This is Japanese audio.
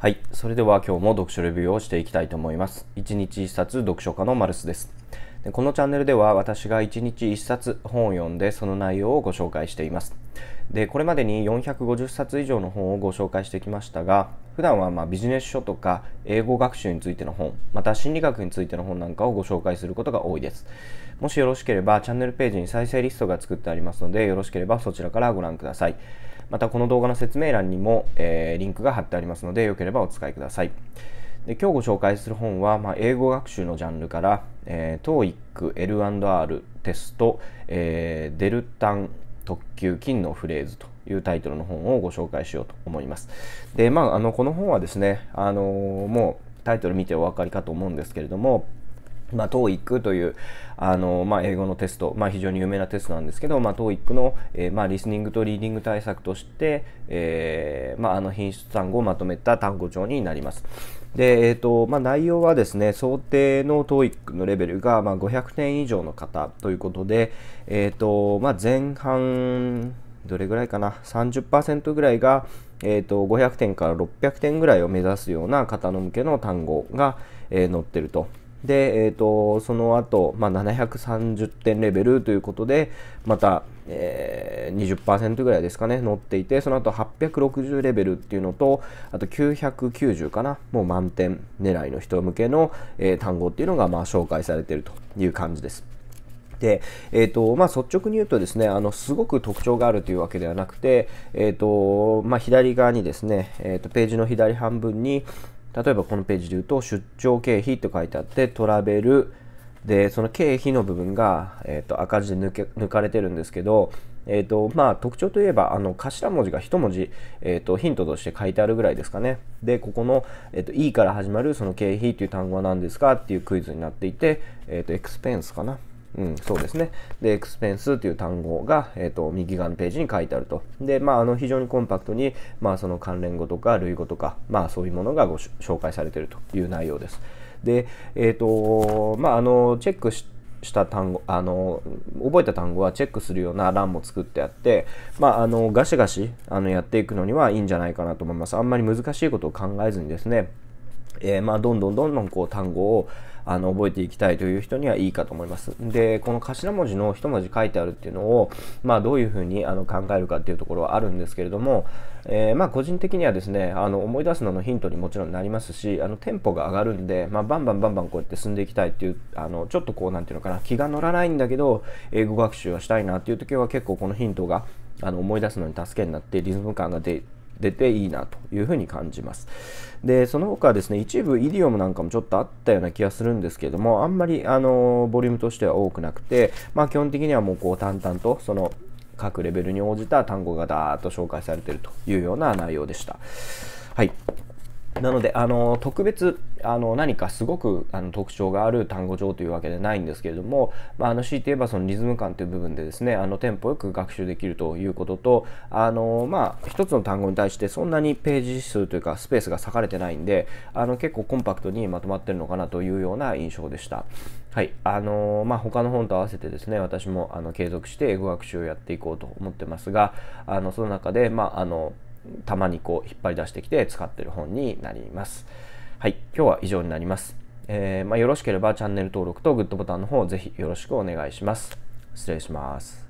はい。それでは今日も読書レビューをしていきたいと思います。1日1冊読書家のマルスですで。このチャンネルでは私が1日1冊本を読んでその内容をご紹介しています。で、これまでに450冊以上の本をご紹介してきましたが、普段はまビジネス書とか英語学習についての本、また心理学についての本なんかをご紹介することが多いです。もしよろしければチャンネルページに再生リストが作ってありますので、よろしければそちらからご覧ください。またこの動画の説明欄にも、えー、リンクが貼ってありますのでよければお使いくださいで今日ご紹介する本は、まあ、英語学習のジャンルから、えー、TOEIC、L&R、テスト、えー、デルタン特急金のフレーズというタイトルの本をご紹介しようと思います。で、まあ、あのこの本はですね、あのー、もうタイトル見てお分かりかと思うんですけれども、まあ、イックという、あの、まあ、英語のテスト、まあ、非常に有名なテストなんですけど、まあ、イックの、えー、まあ、リスニングとリーディング対策として、えー、まあ、あの、品質単語をまとめた単語帳になります。で、えっ、ー、と、まあ、内容はですね、想定のトーイックのレベルが、まあ、500点以上の方ということで、えっ、ー、と、まあ、前半、どれぐらいかな30%ぐらいが、えーと500点から600点ぐらいを目指すような方の向けの単語が、えー、載ってるとで、えーと、その後、まあ730点レベルということでまた、えー、20%ぐらいですかね乗っていてその後860レベルっていうのとあと990かなもう満点狙いの人向けの、えー、単語っていうのがまあ紹介されているという感じです。で、えーとまあ、率直に言うとですねあのすごく特徴があるというわけではなくて、えーとまあ、左側にですね、えー、とページの左半分に、例えばこのページで言うと出張経費と書いてあってトラベルでその経費の部分が、えーと、赤字で抜け抜かれてるんですけど、えーとまあ、特徴といえばあの頭文字が1文字、えーと、ヒントとして書いてあるぐらいですかねでここの、えーと、と E から始まるその経費という単語は何ですかっていうクイズになっていて、えー、とエクスペンスかなうん、そうですね。で、エクスペンスという単語が、えーと、右側のページに書いてあると。で、まあ、あの非常にコンパクトに、まあ、その関連語とか類語とか、まあ、そういうものがご紹介されているという内容です。で、えっ、ー、と、まあ、あの、チェックした単語あの覚えた単語はチェックするような欄も作ってあって、まあ、あのガシガシあのやっていくのにはいいんじゃないかなと思いますあんまり難しいことを考えずにですねえー、まあどんどんどんどんこう単語をあの覚えていきたいという人にはいいかと思います。で、この頭文字の1文字書いてあるっていうのを、まあ、どういうふうにあの考えるかっていうところはあるんですけれども、えー、まあ、個人的にはですね、あの思い出すののヒントにもちろんなりますし、あのテンポが上がるんで、まあ、バンバンバンバンこうやって進んでいきたいっていう、あのちょっとこう、なんていうのかな、気が乗らないんだけど、英語学習をしたいなっていう時は結構このヒントがあの思い出すのに助けになってリズム感が出て、出ていいなというふうに感じます。で、その他ですね、一部イディオムなんかもちょっとあったような気がするんですけども、あんまり、あの、ボリュームとしては多くなくて、まあ基本的にはもうこう淡々と、その、各レベルに応じた単語がだーっと紹介されているというような内容でした。はい。なので、あの、特別、あの何かすごくあの特徴がある単語帳というわけでないんですけれども、まあ、あの強いて言えばそのリズム感という部分でですねあのテンポよく学習できるということとあの、まあ、一つの単語に対してそんなにページ数というかスペースが割かれてないんであの結構コンパクトにまとまってるのかなというような印象でした。はいあのまあ、他の本と合わせてですね私もあの継続して英語学習をやっていこうと思ってますがあのその中で、まあ、あのたまにこう引っ張り出してきて使ってる本になります。はい、今日は以上になります。えー、まあ、よろしければチャンネル登録とグッドボタンの方をぜひよろしくお願いします。失礼します。